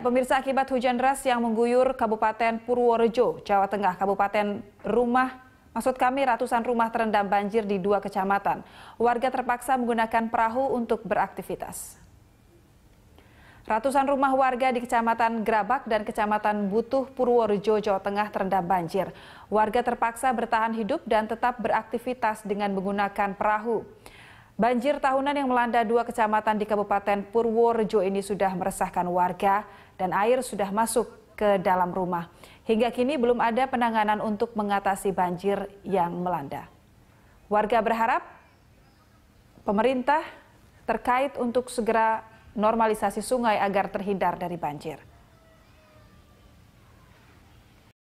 Pemirsa akibat hujan deras yang mengguyur Kabupaten Purworejo, Jawa Tengah, Kabupaten Rumah Maksud kami ratusan rumah terendam banjir di dua kecamatan. Warga terpaksa menggunakan perahu untuk beraktivitas. Ratusan rumah warga di Kecamatan Grabak dan Kecamatan Butuh Purworejo, Jawa Tengah terendam banjir. Warga terpaksa bertahan hidup dan tetap beraktivitas dengan menggunakan perahu. Banjir tahunan yang melanda dua kecamatan di Kabupaten Purworejo ini sudah meresahkan warga dan air sudah masuk ke dalam rumah. Hingga kini belum ada penanganan untuk mengatasi banjir yang melanda. Warga berharap pemerintah terkait untuk segera normalisasi sungai agar terhindar dari banjir.